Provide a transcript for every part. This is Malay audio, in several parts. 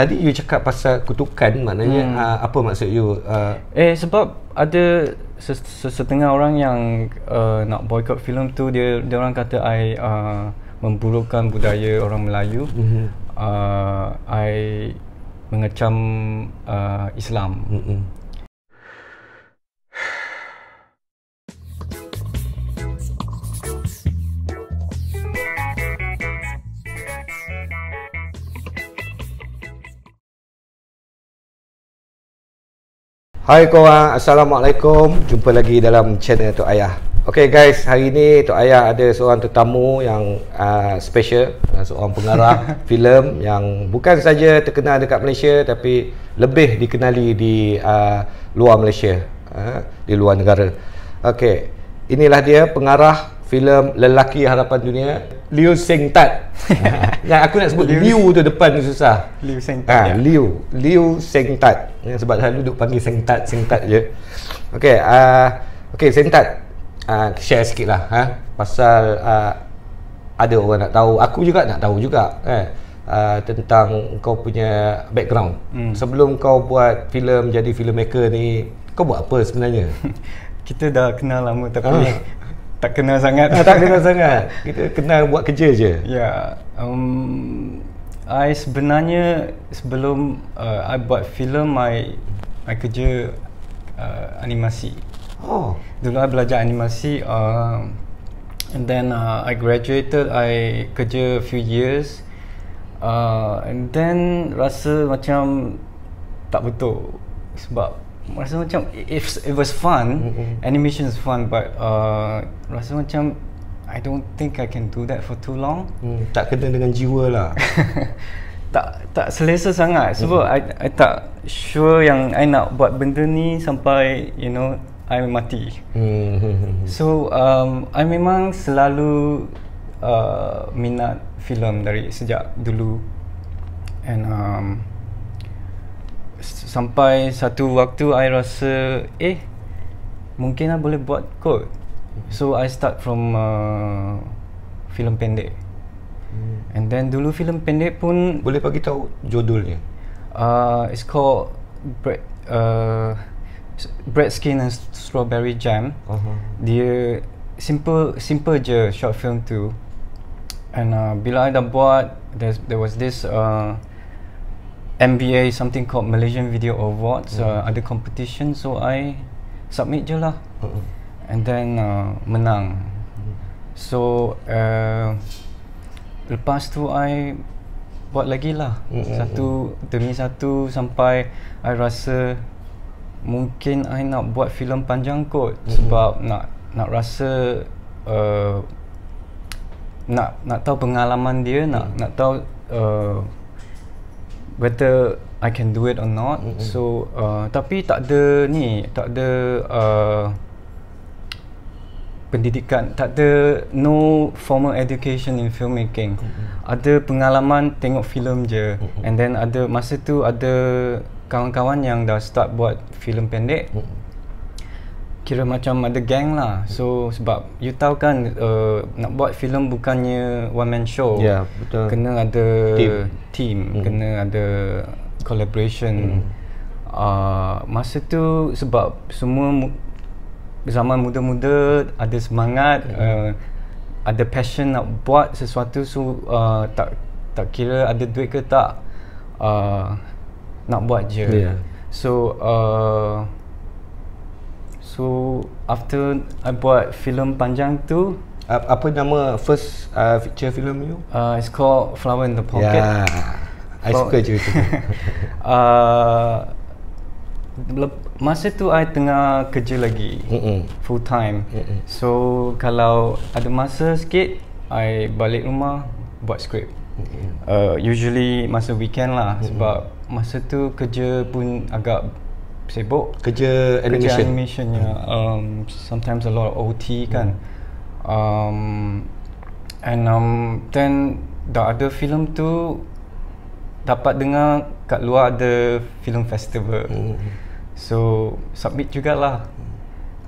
tadi you cakap pasal kutukan maknanya hmm. uh, apa maksud you uh, eh sebab ada setengah orang yang uh, nak boycott filem tu dia dia orang kata ai uh, memburukkan budaya orang Melayu mm-hmm. uh, I mengecam uh, Islam mm-hmm. Hai korang, Assalamualaikum Jumpa lagi dalam channel Tok Ayah Ok guys, hari ni Tok Ayah ada seorang tetamu yang uh, special ah, Seorang pengarah filem yang bukan saja terkenal dekat Malaysia Tapi lebih dikenali di uh, luar Malaysia uh, Di luar negara Ok, inilah dia pengarah filem lelaki harapan dunia Liu Sing Tat yang aku nak sebut Liu, tu depan tu susah Liu Sing ha, Tat ha, ya. Liu Liu Seng Tat ya, sebab saya duduk panggil Sing Tat Sing Tat je ok uh, ah, ok Seng Tat uh, share sikit lah ha? pasal uh, ada orang nak tahu aku juga nak tahu juga eh? Uh, tentang kau punya background hmm. sebelum kau buat filem jadi filmmaker ni kau buat apa sebenarnya kita dah kenal lama tapi ah tak kenal sangat ah, tak kenal sangat kita kenal buat kerja je ya yeah. um I sebenarnya sebelum uh, I buat filem I I kerja uh, animasi oh dulu I belajar animasi uh, and then uh, I graduated I kerja few years uh, and then rasa macam tak betul sebab rasa macam if it was fun mm-hmm. animation is fun but uh, rasa macam I don't think I can do that for too long mm, tak kena dengan jiwa lah tak tak selesa sangat sebab mm-hmm. I, I tak sure yang I nak buat benda ni sampai you know I mati mm-hmm. so um, I memang selalu uh, minat filem dari sejak dulu and um, sampai satu waktu I rasa eh mungkin lah boleh buat kot hmm. so I start from uh, filem pendek hmm. and then dulu filem pendek pun boleh bagi tahu judulnya uh, it's called bread uh, bread skin and strawberry jam uh-huh. dia simple simple je short film tu and uh, bila I dah buat there was this uh, MBA something called Malaysian Video Awards yeah. uh, mm. ada competition so I submit je lah uh-uh. and then uh, menang mm. so uh, lepas tu I buat lagi lah mm-hmm. satu demi satu sampai I rasa mungkin I nak buat filem panjang kot mm-hmm. sebab nak nak rasa uh, nak nak tahu pengalaman dia nak mm. nak tahu uh, whether I can do it or not. Mm-hmm. So uh, tapi tak ada ni, tak ada uh, pendidikan, tak ada no formal education in filmmaking. Mm-hmm. Ada pengalaman tengok filem je. Mm-hmm. And then ada masa tu ada kawan-kawan yang dah start buat filem pendek. Mm-hmm kira macam ada gang lah so sebab you tahu kan uh, nak buat filem bukannya one man show ya yeah, betul kena ada team, team. Mm. kena ada collaboration mm. uh, masa tu sebab semua mu- zaman muda-muda ada semangat mm. uh, ada passion nak buat sesuatu so uh, tak tak kira ada duit ke tak uh, nak buat je yeah. so uh, So after I buat filem panjang tu uh, apa nama first uh, feature film you? Uh, it's called Flower in the Pocket. Yeah. I suka je itu. Uh, masa tu I tengah kerja lagi Mm-mm. full time. Mm-mm. So kalau ada masa sikit I balik rumah buat skrip. Uh, usually masa weekend lah mm-hmm. sebab masa tu kerja pun agak sibuk kerja animation kerja animation ya um sometimes a lot of ot kan um and um then the other film tu dapat dengar kat luar ada film festival mm. so submit jugalah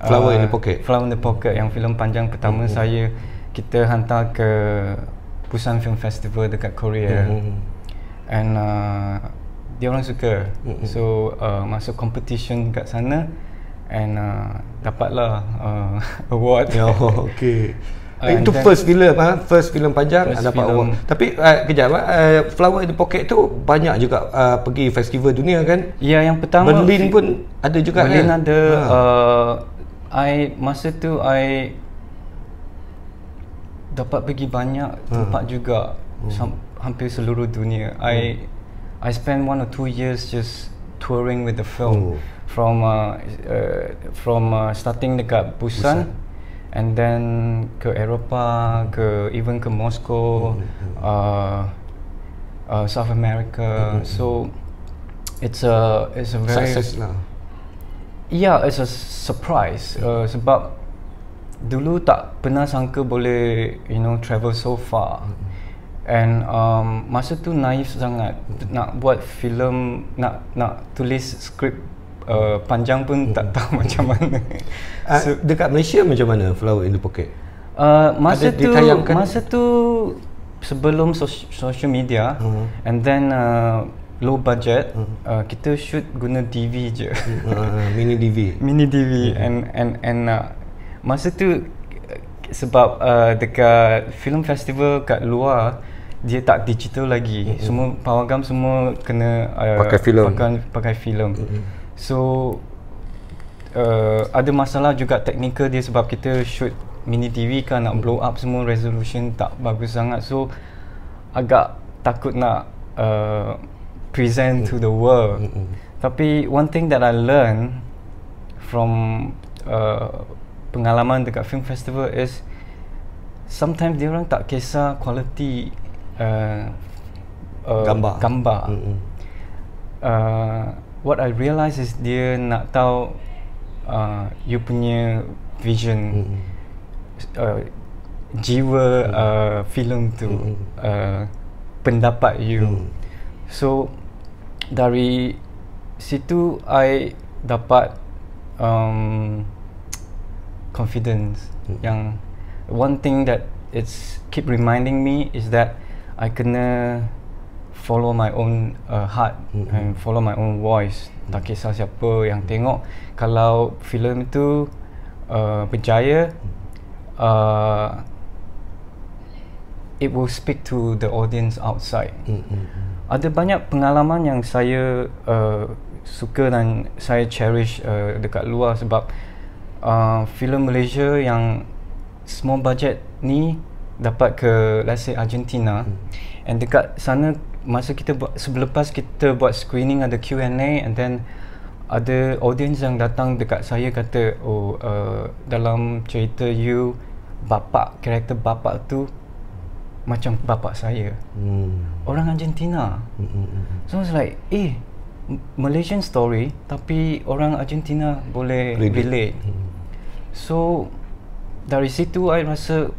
flower uh, in the uh, pocket flower in the pocket yang filem panjang pertama mm saya kita hantar ke Busan Film Festival dekat Korea mm and uh, dia orang suka. Mm-hmm. So uh, masuk competition kat sana and uh, dapatlah uh, award. Oh, okay. Uh, itu first then, film ha? first film panjang first dapat film. award. Tapi uh, kejap uh, Flower in the Pocket tu banyak juga uh, pergi festival dunia kan? Ya yeah, yang pertama Berlin pun ada juga Berlin kan. ada ha. uh, I masa tu I dapat pergi banyak ha. tempat juga. Hmm. Hampir seluruh dunia. Hmm. I I spent one or two years just touring with the film Ooh. from uh, uh, from uh, starting dekat Busan, Busan and then ke Eropah ke even ke Moscow oh, uh, uh, South America mm-hmm. so it's a it's a very success lah yeah it's a surprise uh, sebab dulu tak pernah sangka boleh you know travel so far mm-hmm and um, masa tu naif sangat nak buat filem nak nak tulis skrip uh, panjang pun tak tahu macam mana ah, so, uh, dekat Malaysia macam mana flower in the pocket uh, masa tu masa tu sebelum sos- social media uh-huh. and then uh, low budget uh-huh. uh, kita shoot guna DV je uh, mini DV mini DV uh-huh. and and and uh, masa tu sebab uh, dekat film festival kat luar dia tak digital lagi. Mm-hmm. Semua pawagam semua kena uh, pakai film. Pakai, pakai film. Mm-hmm. So uh, ada masalah juga teknikal dia sebab kita shoot mini TV kan nak mm-hmm. blow up semua resolution tak bagus sangat. So agak takut nak uh, present mm-hmm. to the world. Mm-hmm. Tapi one thing that I learn from uh, pengalaman dekat film festival is sometimes dia orang tak kisah quality Uh, uh, gambar. gambar. Mm-hmm. Uh, what I realise is dia nak tahu uh, you punya vision, mm-hmm. uh, jiwa mm-hmm. uh, film tu, mm-hmm. uh, pendapat you. Mm-hmm. So dari situ I dapat um, confidence mm-hmm. yang one thing that it's keep reminding me is that I kena follow my own uh, heart mm-hmm. and follow my own voice. Mm-hmm. Tak kisah siapa yang mm-hmm. tengok. Kalau filem itu uh, berjaya, uh, it will speak to the audience outside. Mm-hmm. Ada banyak pengalaman yang saya uh, suka dan saya cherish uh, dekat luar sebab uh, filem Malaysia yang small budget ni dapat ke let's say Argentina hmm. and dekat sana masa kita buat selepas kita buat screening ada Q&A and then ada audience yang datang dekat saya kata oh uh, dalam cerita you bapa karakter bapa tu macam bapa saya hmm. orang Argentina hmm, hmm, hmm, hmm. so it's like eh Malaysian story tapi orang Argentina boleh relate, Hmm. so dari situ I rasa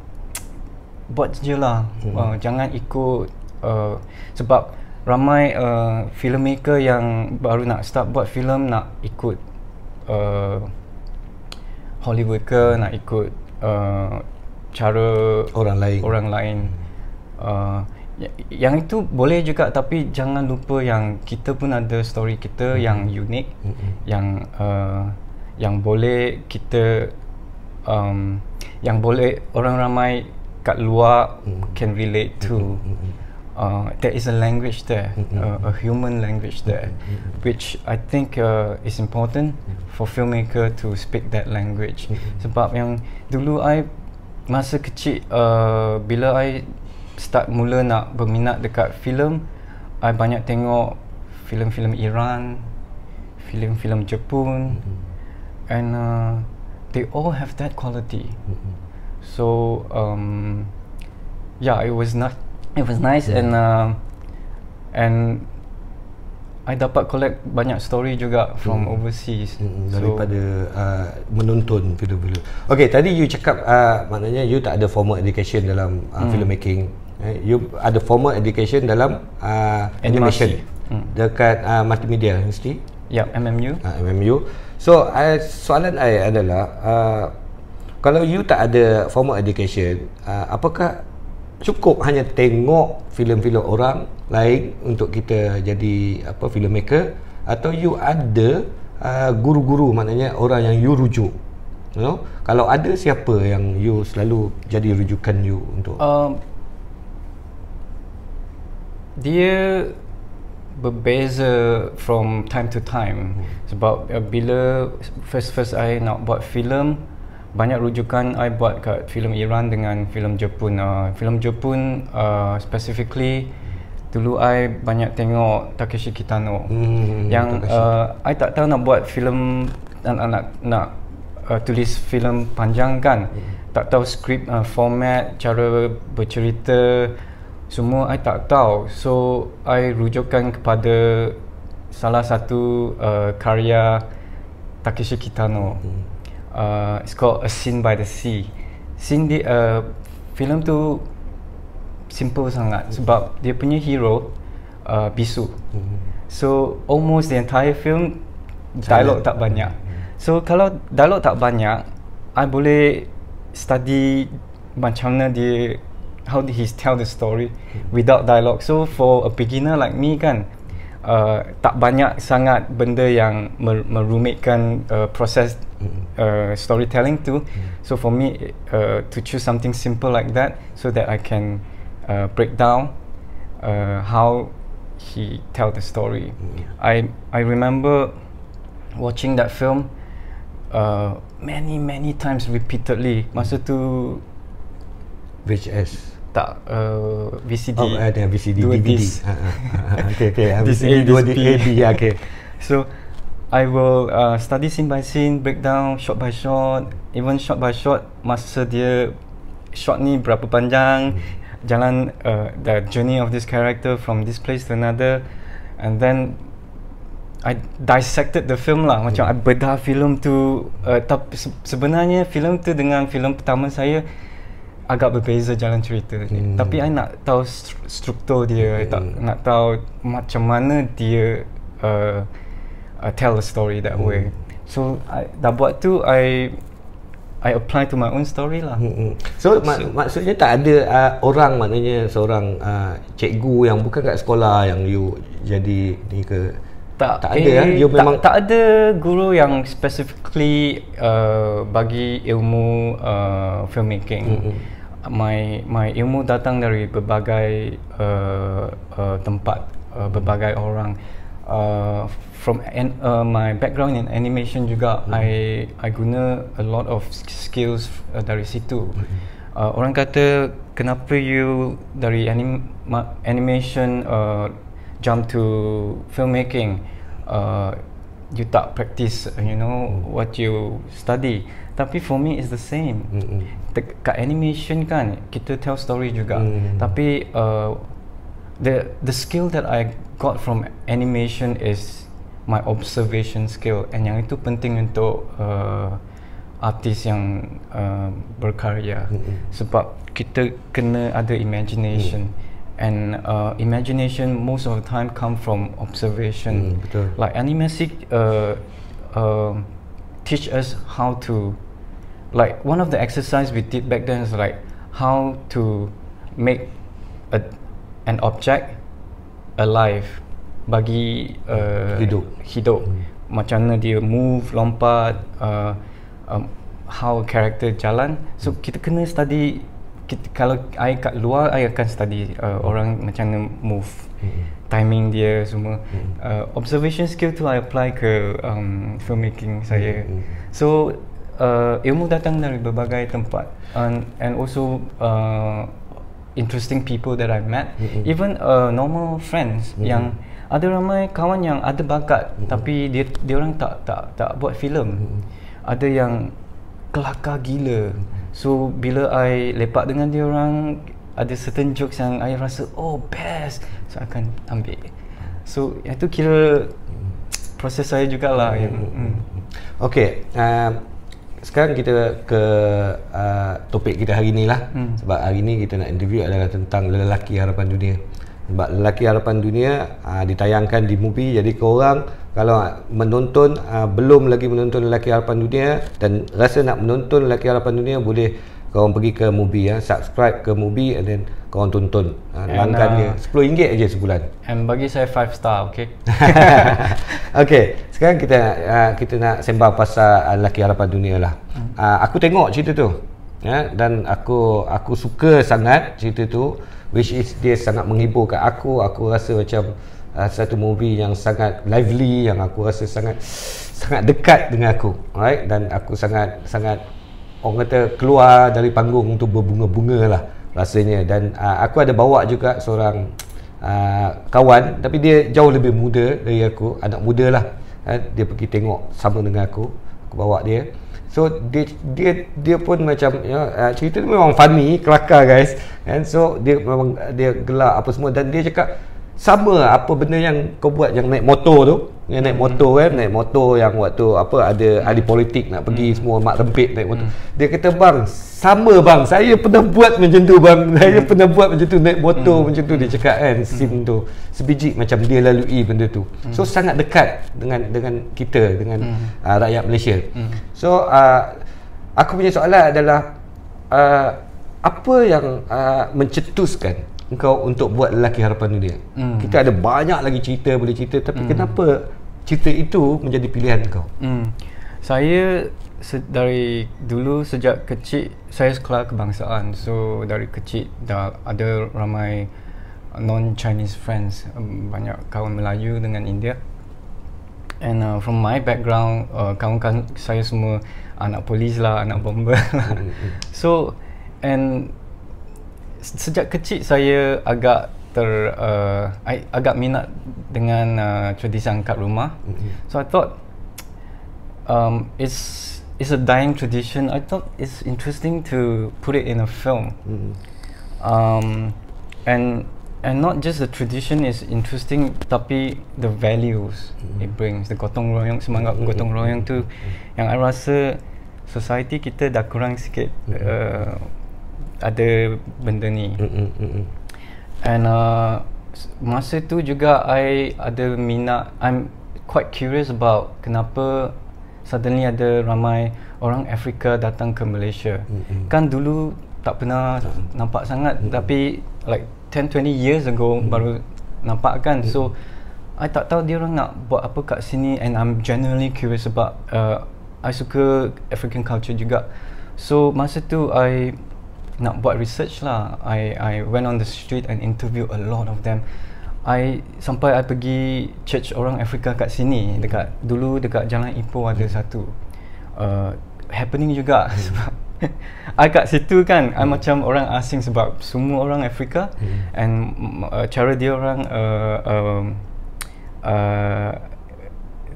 buat je lah hmm. uh, jangan ikut uh, sebab ramai uh, filmmaker yang baru nak start buat filem nak ikut uh, Hollywood ke nak ikut uh, cara orang lain orang lain hmm. uh, ya, yang itu boleh juga tapi jangan lupa yang kita pun ada story kita hmm. yang unik hmm. yang uh, yang boleh kita um, yang boleh orang ramai kat luar mm. can relate to mm. uh, there is a language there mm. uh, a human language there mm. which I think uh, is important mm. for filmmaker to speak that language mm. sebab yang dulu I masa kecil uh, bila I start mula nak berminat dekat filem I banyak tengok filem-filem Iran filem-filem Jepun mm. and uh, they all have that quality mm so um yeah it was not it was nice yeah. and uh, and I dapat collect banyak story juga from mm-hmm. overseas hmm, daripada uh, menonton video-video. Okay, tadi you cakap uh, maknanya you tak ada formal education dalam uh, hmm. filmmaking. Eh, you ada formal education dalam uh, animation, animation. Hmm. dekat uh, multimedia mesti. Ya, yep, MMU. Uh, ah, MMU. So, uh, soalan saya adalah uh, kalau you tak ada formal education uh, apakah cukup hanya tengok filem-filem orang lain untuk kita jadi apa filmmaker atau you ada uh, guru-guru maknanya orang yang you rujuk you know kalau ada siapa yang you selalu jadi rujukan you untuk um, dia berbeza from time to time hmm. sebab uh, bila first first I nak buat filem banyak rujukan I buat kat filem Iran dengan filem Jepun. Uh, filem Jepun uh, specifically dulu I banyak tengok Takeshi Kitano. Hmm, yang Takeshi. Uh, I tak tahu nak buat filem dan uh, nak nak uh, tulis filem panjang kan. Hmm. Tak tahu skrip uh, format, cara bercerita semua I tak tahu. So I rujukan kepada salah satu uh, karya Takeshi Kitano. Hmm uh, it's called A Scene by the Sea. Scene di, uh, film tu simple sangat mm sebab dia punya hero uh, bisu. Mm-hmm. So almost the entire film dialog tak banyak. Mm-hmm. So kalau dialog tak banyak, I boleh study macam mana dia how did he tell the story mm-hmm. without dialogue. So for a beginner like me kan, uh, tak banyak sangat benda yang mer- merumitkan uh, proses uh, storytelling too. Mm. So for me, uh, to choose something simple like that, so that I can uh, break down uh, how he tell the story. Mm. I I remember watching that film uh, many many times repeatedly. Masa tu VHS tak uh, VCD. Oh, ada VCD, DVD. Okay, okay. VCD, dua DSP. okay. So, I will uh, study scene by scene, breakdown shot by shot, even shot by shot masa dia shot ni berapa panjang, mm. jalan uh, the journey of this character from this place to another and then I dissected the film lah macam yeah. I bedah film tu uh, tapi se- sebenarnya film tu dengan film pertama saya agak berbeza jalan cerita ni mm. tapi I nak tahu struktur dia mm. tak hmm. nak tahu macam mana dia uh, uh, tell a story that mm. way. So I, dah buat tu, I I apply to my own story lah. Mm-hmm. So, so mak, maksudnya tak ada uh, orang maknanya seorang uh, cikgu yang bukan kat sekolah yang you jadi ni ke tak, tak ada eh, eh? kan? you memang tak, tak ada guru yang specifically uh, bagi ilmu uh, filmmaking. Mm-hmm. My my ilmu datang dari berbagai uh, uh, tempat uh, berbagai orang. Uh, from an, uh, my background in animation juga hmm. I I guna a lot of skills uh, dari situ. Hmm. Uh, orang kata kenapa you dari anim animation uh, jump to filmmaking uh, you tak practice you know hmm. what you study. Tapi for me is the same. Hmm. Dekat hmm. animation kan kita tell story juga. Hmm. Tapi uh, the the skill that I got from animation is my observation skill and yang itu penting untuk uh, artis yang uh, berkarya mm-hmm. sebab kita kena ada imagination mm. and uh, imagination most of the time come from observation mm, betul. like animasi uh, uh, teach us how to like one of the exercise we did back then is like how to make a an object alive bagi uh, hidup hidup hmm. macam mana dia move lompat uh, um, how character jalan so hmm. kita kena study kita, kalau ai kat luar ai akan study uh, orang macam mana move hmm. timing dia semua hmm. uh, observation skill tu i apply ke um, filmmaking saya hmm. hmm. so uh, ilmu datang dari berbagai tempat and, and also uh, interesting people that I met mm-hmm. even uh, normal friends mm-hmm. yang ada ramai kawan yang ada bakat mm-hmm. tapi dia dia orang tak tak tak buat filem mm-hmm. ada yang kelakar gila so bila I lepak dengan dia orang ada certain jokes yang I rasa oh best so I akan ambil so itu kira proses saya jugalah mm-hmm. yang mm. okey uh, sekarang kita ke uh, topik kita hari ni lah hmm. sebab hari ni kita nak interview adalah tentang lelaki harapan dunia sebab lelaki harapan dunia uh, ditayangkan di movie jadi korang kalau menonton uh, belum lagi menonton lelaki harapan dunia dan rasa nak menonton lelaki harapan dunia boleh korang pergi ke movie ya subscribe ke movie and then korang tonton ha, langgan dia uh, 10 aje sebulan and bagi saya 5 star okey okey sekarang kita uh, kita nak sembah pasal ah, lelaki harapan dunia lah hmm. uh, aku tengok cerita tu ya yeah, dan aku aku suka sangat cerita tu which is dia sangat menghiburkan aku aku rasa macam uh, satu movie yang sangat lively yang aku rasa sangat sangat dekat dengan aku right dan aku sangat sangat orang kata keluar dari panggung untuk berbunga-bunga lah rasanya dan uh, aku ada bawa juga seorang uh, kawan tapi dia jauh lebih muda dari aku anak muda lah uh, dia pergi tengok sama dengan aku aku bawa dia so dia dia dia pun macam you ya, know, uh, ah, cerita dia memang funny kelakar guys and so dia memang dia gelak apa semua dan dia cakap sama lah apa benda yang kau buat yang naik motor tu yang naik hmm. motor kan naik motor yang waktu apa ada ahli politik nak pergi hmm. semua mak rempit naik motor hmm. dia kata bang sama bang saya pernah buat macam tu bang saya pernah buat macam tu naik motor hmm. macam tu dia cakap kan scene tu sebiji macam dia lalui benda tu so sangat dekat dengan dengan kita dengan uh, rakyat Malaysia so uh, aku punya soalan adalah uh, apa yang uh, mencetuskan kau untuk buat lelaki harapan dunia. Hmm. Kita ada banyak lagi cerita boleh cerita tapi hmm. kenapa cerita itu menjadi pilihan kau? Hmm. Saya se- dari dulu sejak kecil saya sekolah kebangsaan. So dari kecil dah ada ramai non Chinese friends, hmm, banyak kawan Melayu dengan India. And uh, from my background, uh, kawan-kawan saya semua anak polis lah, anak bomba lah. Hmm, hmm, so, and sejak kecil saya agak ter uh, agak minat dengan uh, tradisian kat rumah. Mm-hmm. So I thought um it's it's a dying tradition. I thought it's interesting to put it in a film. Mm-hmm. Um and and not just the tradition is interesting tapi the values mm-hmm. it brings. The gotong royong semangat mm-hmm. gotong royong tu mm-hmm. yang I rasa society kita dah kurang sikit mm-hmm. uh, ada benda ni mm-hmm. and uh, masa tu juga I ada minat I'm quite curious about kenapa suddenly ada ramai orang Afrika datang ke Malaysia mm-hmm. kan dulu tak pernah mm-hmm. nampak sangat mm-hmm. tapi like 10-20 years ago mm-hmm. baru nampak kan mm-hmm. so I tak tahu dia orang nak buat apa kat sini and I'm generally curious about uh, I suka African culture juga so masa tu I nak buat research lah. I I went on the street and interview a lot of them. I sampai I pergi church orang Afrika kat sini hmm. dekat dulu dekat Jalan Ipoh ada hmm. satu uh, happening juga hmm. sebab I kat situ kan hmm. I macam orang asing sebab semua orang Afrika hmm. and uh, cara dia orang uh, um, uh,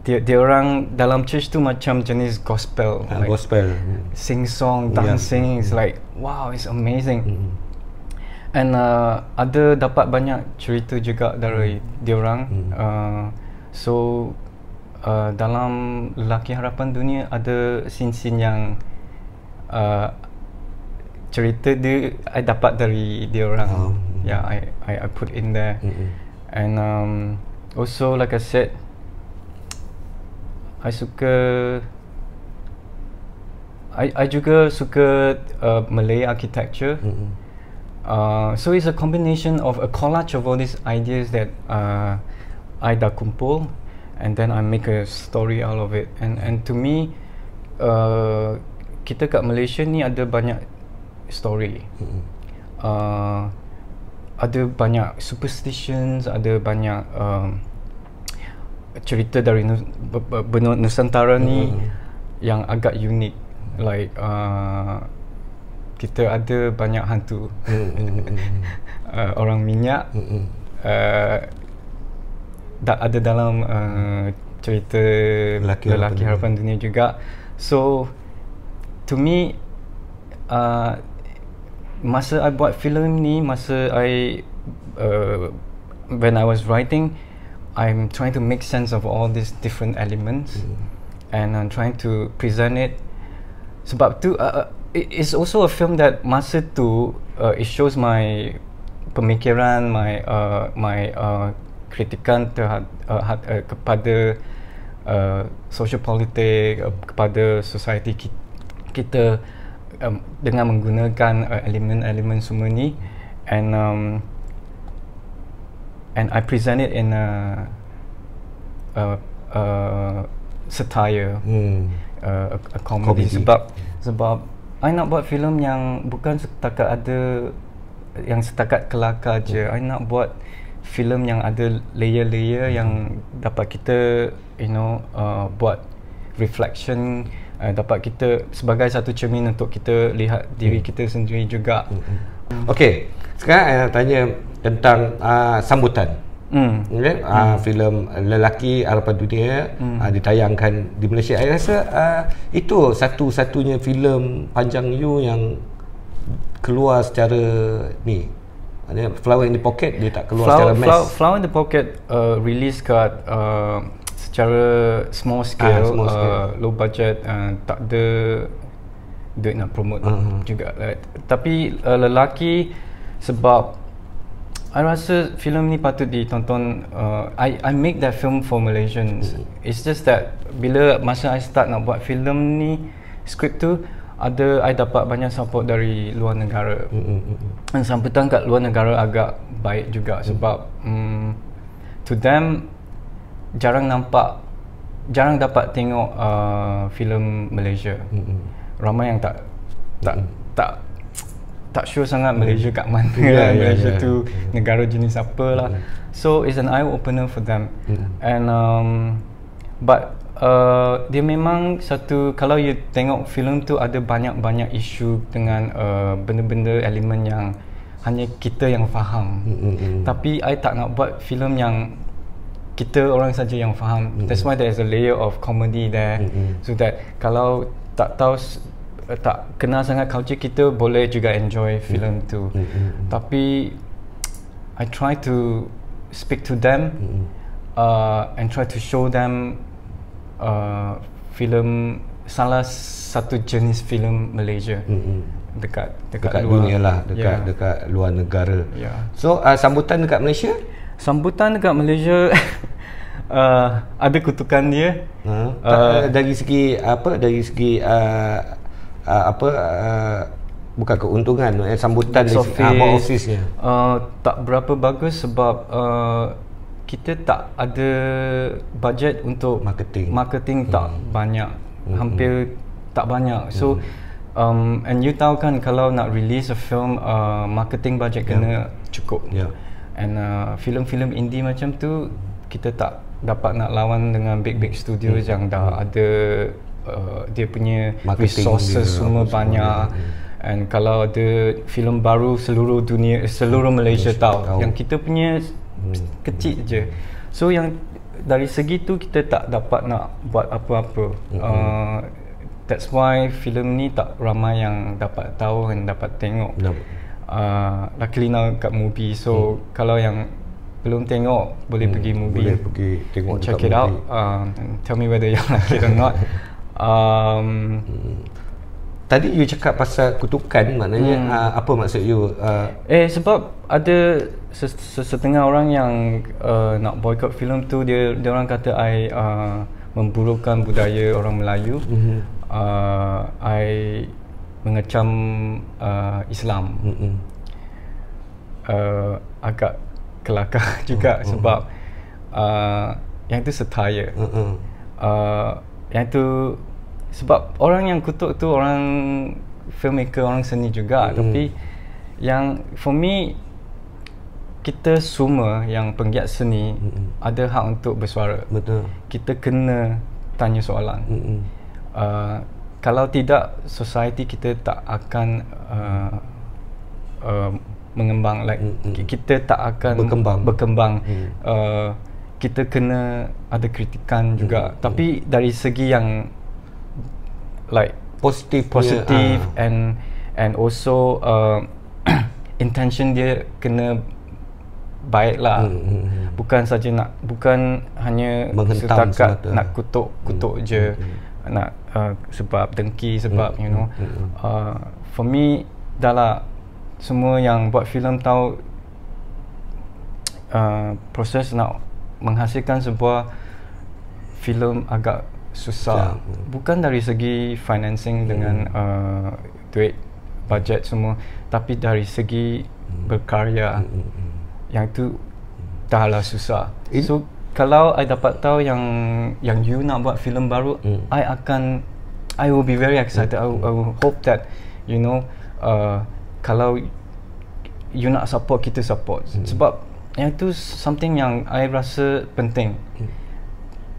dia dia orang dalam church tu macam jenis gospel uh, like gospel sing song dancing yeah. it's like wow it's amazing mm-hmm. and uh, ada dapat banyak cerita juga dari mm. dia orang mm. uh, so uh, dalam lelaki harapan dunia ada sin-sin yang uh, cerita dia I dapat dari dia orang um. yeah I, I I put in there mm-hmm. and um, also like I said I suka I, I juga suka uh, Malay architecture. Mm-hmm. Uh, so it's a combination of a collage of all these ideas that uh, I dah kumpul, and then I make a story out of it. And and to me, uh, kita kat Malaysia ni ada banyak story. Mm-hmm. Uh, ada banyak superstitions, ada banyak um, cerita dari benua Nusantara ni mm. yang agak unik like uh, kita ada banyak hantu mm, mm, uh, orang minyak mm, mm. Uh, ada dalam uh, cerita lelaki, lelaki harapan dunia juga so to me uh, masa I buat filem ni masa I uh, when I was writing I'm trying to make sense of all these different elements mm. and I'm trying to present it sebab tu uh, uh it's also a film that masa tu uh, it shows my pemikiran my uh, my uh, kritikan terhad, uh, uh, kepada uh, social politik uh, kepada society ki- kita um, dengan menggunakan uh, elemen-elemen semua ni hmm. and um, and I present it in a a, a satire hmm. a, a, a comedy. comedy sebab sebab I nak buat filem yang bukan setakat ada yang setakat kelakar hmm. je I nak buat filem yang ada layer-layer hmm. yang dapat kita you know uh, buat reflection uh, dapat kita sebagai satu cermin untuk kita lihat hmm. diri kita sendiri juga hmm. hmm. Okey, sekarang saya nak tanya tentang uh, sambutan. Hmm. Okay? Ah, hmm. Uh, filem Lelaki Harapan Dunia hmm. uh, ditayangkan di Malaysia. Saya rasa uh, itu satu-satunya filem panjang you yang keluar secara ni. Ada Flower in the Pocket dia tak keluar flower, secara mass. Flower in the Pocket uh, release kat uh, secara small scale, uh, small scale. Uh, low budget uh, tak ada duit nak promote uh-huh. juga right? tapi uh, lelaki sebab I rasa filem ni patut ditonton uh, I I make that film for Malaysians uh-huh. it's just that bila masa I start nak buat filem ni skrip tu ada I dapat banyak support dari luar negara uh-huh. dan sambutan kat luar negara agak baik juga uh-huh. sebab um, to them jarang nampak jarang dapat tengok uh, filem Malaysia uh-huh ramai yang tak tak tak tak sure sangat hmm. Malaysia kat mana yeah, ya, lah, yeah, Malaysia yeah. Ya. tu negara jenis apa lah yeah. Hmm. so it's an eye opener for them yeah. Hmm. and um, but uh, dia memang satu kalau you tengok filem tu ada banyak banyak isu dengan uh, benda-benda elemen yang hanya kita yang faham mm-hmm. tapi I tak nak buat filem yang kita orang saja yang faham mm-hmm. that's why there is a layer of comedy there mm-hmm. so that kalau tak tahu tak kenal sangat culture kita boleh juga enjoy hmm. film tu mm tapi i try to speak to them mm uh and try to show them uh film salah satu jenis film Malaysia mm dekat dekat, dekat dunia lah dekat yeah. dekat luar negara yeah. so uh, sambutan dekat Malaysia sambutan dekat Malaysia uh, ada kutukan dia ha? uh, uh, dari segi apa dari segi uh, uh, apa uh, bukan keuntungan eh, sambutan di ah, office, dari office uh, tak berapa bagus sebab uh, kita tak ada budget untuk marketing marketing tak hmm. banyak hmm. hampir tak banyak so hmm. Um, and you tahu kan kalau nak release a film uh, marketing budget yeah. kena ya. cukup. Yeah. And uh, film-film indie macam tu kita tak dapat nak lawan dengan big-big studio hmm. yang dah hmm. ada uh, dia punya Marketing resources dia semua banyak dia. Hmm. and kalau ada filem baru seluruh dunia eh, seluruh hmm. Malaysia hmm. tahu yang kita punya hmm. kecil hmm. je so yang dari segi tu kita tak dapat nak buat apa-apa hmm. uh, That's why filem ni tak ramai yang dapat tahu dan dapat tengok. Nah. Uh, luckily now kat movie. So hmm. kalau yang belum tengok boleh hmm, pergi movie boleh pergi tengok check it out um, tell me whether you like it or not um, hmm. tadi you cakap pasal kutukan maknanya hmm. uh, apa maksud you uh, eh sebab ada setengah orang yang uh, nak boycott filem tu dia dia orang kata i uh, memburukkan budaya orang Melayu mm-hmm. uh, i mengecam uh, Islam mm-hmm. uh, agak kelakar juga mm-hmm. sebab uh, yang itu setaya. Mm-hmm. Uh, yang itu sebab orang yang kutuk tu orang filmmaker, orang seni juga mm-hmm. tapi yang for me kita semua yang penggiat seni mm-hmm. ada hak untuk bersuara. Betul. Kita kena tanya soalan. Mm-hmm. Uh, kalau tidak society kita tak akan uh, uh, mengembang like mm-hmm. kita tak akan berkembang, berkembang. Mm. Uh, kita kena ada kritikan mm-hmm. juga mm-hmm. tapi dari segi yang like positif positif uh. and and also uh, intention dia kena baiklah mm-hmm. Hmm, hmm. bukan saja nak bukan hanya Menghentam nak kutuk kutuk mm-hmm. je mm-hmm. nak uh, sebab dengki sebab mm-hmm. you know mm-hmm. uh, for me dalam semua yang buat filem tahu uh, proses nak menghasilkan sebuah filem agak susah yeah. bukan dari segi financing mm. dengan uh, duit budget semua tapi dari segi mm. berkarya mm. yang itu dahlah susah It eh? so kalau I dapat tahu yang yang you nak buat filem baru mm. I akan I will be very excited mm. I, will, I will hope that you know uh, kalau you nak support kita support hmm. sebab yang tu something yang I rasa penting hmm.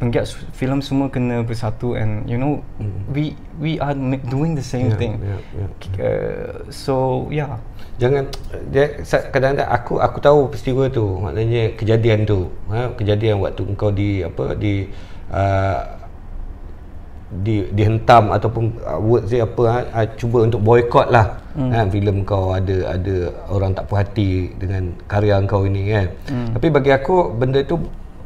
penggiat filem semua kena bersatu and you know hmm. we we are doing the same yeah, thing yeah, yeah, yeah. Uh, so yeah jangan dia kadang-kadang aku aku tahu peristiwa tu maknanya kejadian tu ha, kejadian waktu kau di apa di uh, di dihentam ataupun uh, word dia apa ha, ha, cuba untuk boycott lah hmm. kan filem kau ada ada orang tak puas hati dengan karya kau ini kan hmm. tapi bagi aku benda tu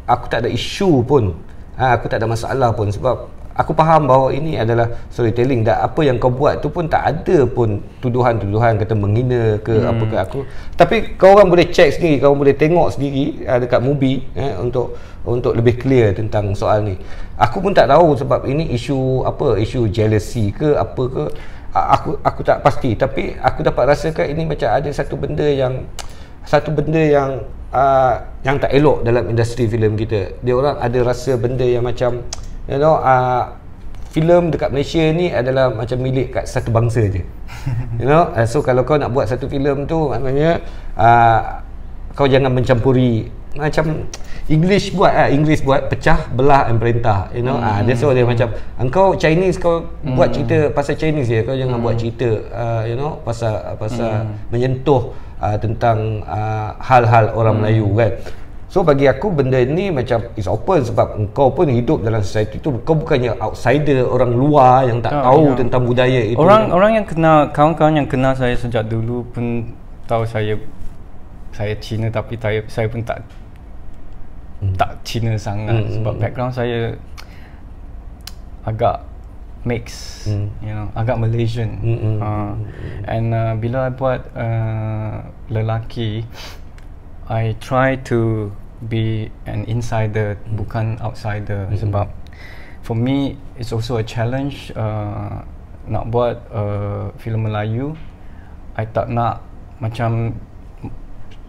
aku tak ada isu pun ha, aku tak ada masalah pun sebab aku faham bahawa ini adalah storytelling dan apa yang kau buat tu pun tak ada pun tuduhan-tuduhan kata menghina ke hmm. apa ke aku tapi kau orang boleh check sendiri kau boleh tengok sendiri ha, dekat movie eh, untuk untuk lebih clear tentang soal ni aku pun tak tahu sebab ini isu apa isu jealousy ke apa ke aku aku tak pasti tapi aku dapat rasakan ini macam ada satu benda yang satu benda yang uh, yang tak elok dalam industri filem kita. Dia orang ada rasa benda yang macam you know uh, filem dekat Malaysia ni adalah macam milik kat satu bangsa je. You know, uh, so kalau kau nak buat satu filem tu maknanya uh, kau jangan mencampuri macam English buat eh, English buat pecah belah dan perintah you know ah, hmm. ah dia so dia macam engkau ah, Chinese kau hmm. buat cerita pasal Chinese ya kau jangan hmm. buat cerita uh, you know pasal pasal hmm. menyentuh uh, tentang uh, hal-hal orang hmm. Melayu kan so bagi aku benda ni macam is open sebab engkau pun hidup dalam society tu kau bukannya outsider orang luar yang tak oh, tahu yeah. tentang budaya itu orang orang yang kenal kawan-kawan yang kenal saya sejak dulu pun tahu saya saya Cina tapi saya, saya pun tak hmm. tak Cina sangat hmm. sebab hmm, hmm. background saya agak mix hmm. you know agak Malaysian hmm. uh, and uh, bila I buat uh, lelaki I try to be an insider hmm. bukan outsider hmm. sebab for me it's also a challenge uh, nak buat uh, filem Melayu I tak nak macam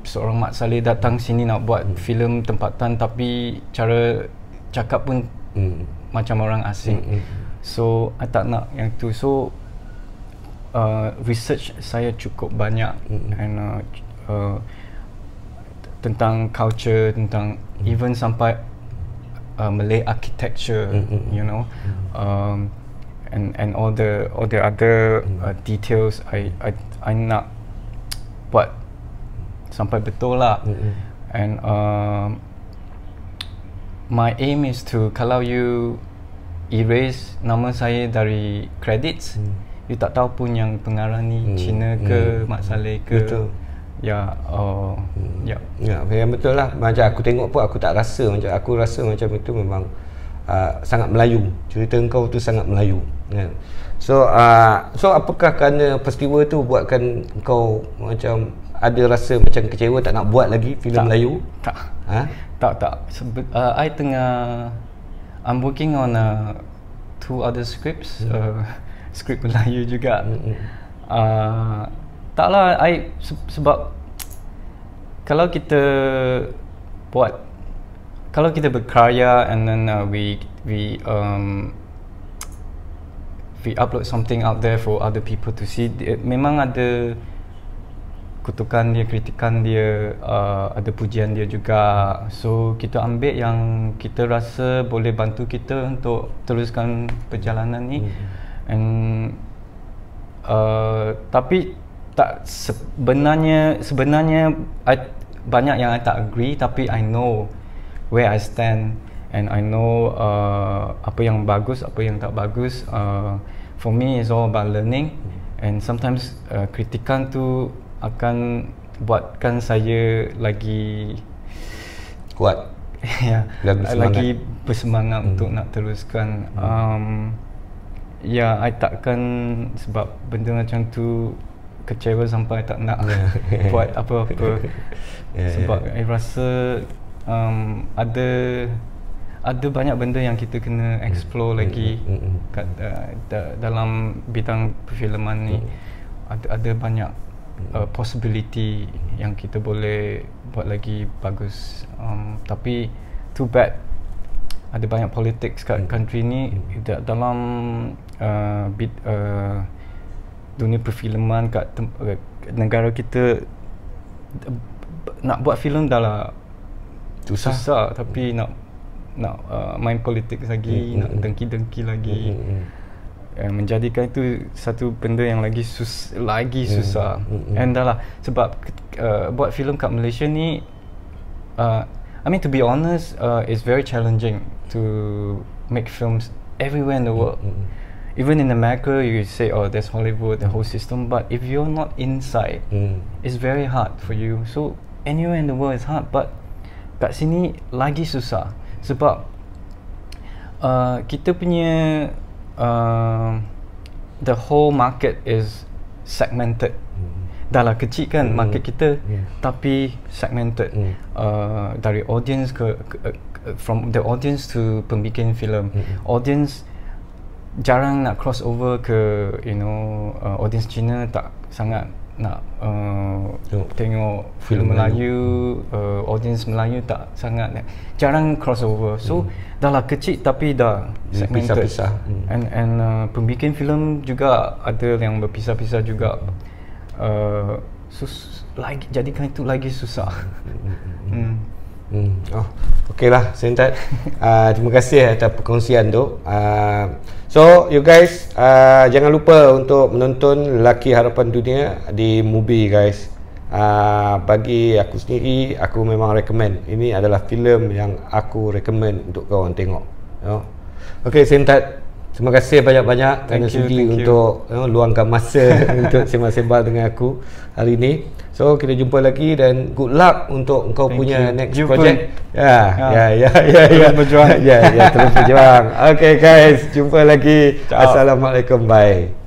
seorang Mat Saleh datang sini nak buat hmm. filem tempatan tapi cara cakap pun hmm. macam orang asing. Hmm, hmm. So, I tak nak yang tu. So, uh, research saya cukup banyak hmm. and uh, uh, tentang culture, tentang hmm. even sampai uh, Malay architecture, hmm. hmm, hmm. you know. Hmm. Um, and and all the all the other uh, details I I I nak buat sampai betul lah mm-hmm. and um, my aim is to kalau you erase nama saya dari credits mm. you tak tahu pun yang pengarah ni mm. Cina mm. ke mm. Mat Saleh ke betul ya oh mm. ya ya betul lah macam aku tengok pun aku tak rasa macam aku rasa macam itu memang uh, sangat Melayu cerita engkau tu sangat Melayu kan so uh, so apakah kerana peristiwa tu buatkan kau macam ada rasa macam kecewa tak nak buat lagi filem Melayu tak ha tak tak Sebe- uh, i tengah i'm working on uh, two other scripts yeah. Hmm. uh, script Melayu juga mm-hmm. uh, tak lah, I, se- sebab kalau kita buat kalau kita berkarya and then uh, we we um, we upload something out there for other people to see dia, memang ada kutukan dia kritikan dia uh, ada pujian dia juga so kita ambil yang kita rasa boleh bantu kita untuk teruskan perjalanan ni mm-hmm. and uh, tapi tak sebenarnya sebenarnya I, banyak yang I tak agree tapi I know where I stand and I know uh, apa yang bagus, apa yang tak bagus. Uh, for me, it's all about learning. And sometimes uh, kritikan tu akan buatkan saya lagi kuat, yeah, lagi bersemangat, lagi bersemangat hmm. untuk nak teruskan. Hmm. Um, ya, yeah, I takkan sebab benda macam tu kecewa sampai tak nak buat apa-apa. yeah, ya. sebab yeah. I rasa um, ada ada banyak benda yang kita kena hmm. explore mm. lagi mm. Kat, uh, da- dalam bidang perfilman ni mm. ada ada banyak uh, possibility mm. yang kita boleh buat lagi bagus um, tapi too bad ada banyak politik kat mm. country ni da- dalam uh, eh, bit uh, dunia perfilman kat uh, negara kita nak buat filem dah lah susah. susah tapi mm. nak nak uh, main politik lagi mm-hmm. nak hmm. dengki-dengki lagi mm-hmm. uh, menjadikan itu satu benda yang lagi sus lagi mm-hmm. susah mm-hmm. and dah lah sebab uh, buat filem kat Malaysia ni uh, I mean to be honest uh, it's very challenging to make films everywhere in the world mm-hmm. Even in America, you say, "Oh, there's Hollywood, the whole system." But if you're not inside, mm. it's very hard for you. So anywhere in the world is hard, but kat sini lagi susah sebab uh, kita punya uh, the whole market is segmented mm. dahlah kecil kan mm. market kita yeah. tapi segmented mm. uh, dari audience ke, ke, uh, from the audience to pembikin film mm. audience jarang nak crossover ke you know uh, audience China tak sangat nak uh, tengok film, Melayu, Uh, audience Melayu tak sangat lah. jarang crossover so hmm. dah lah kecil tapi dah segmented pisah-pisah hmm. and and uh, pembikin film juga ada yang berpisah-pisah juga uh, sus, lagi jadikan itu lagi susah hmm. Hmm. hmm, hmm. hmm. Hmm. Oh, okay lah, Sintat. uh, ah, terima kasih atas perkongsian tu. Uh, ah, so, you guys, uh, jangan lupa untuk menonton Laki Harapan Dunia di movie guys. Uh, bagi aku sendiri, aku memang recommend. Ini adalah filem yang aku recommend untuk kau orang tengok. You know? Okay, Sintat. Terima kasih banyak-banyak thank kerana untuk you. You know, luangkan masa untuk sembang-sembang dengan aku hari ini. So kita jumpa lagi dan good luck untuk kau Thank punya you. next you project. Ya, ah. ya. Ya ya ya ya. Berjuang. Ya ya terus berjuang. Okay guys, jumpa lagi. Ciao. Assalamualaikum. Bye.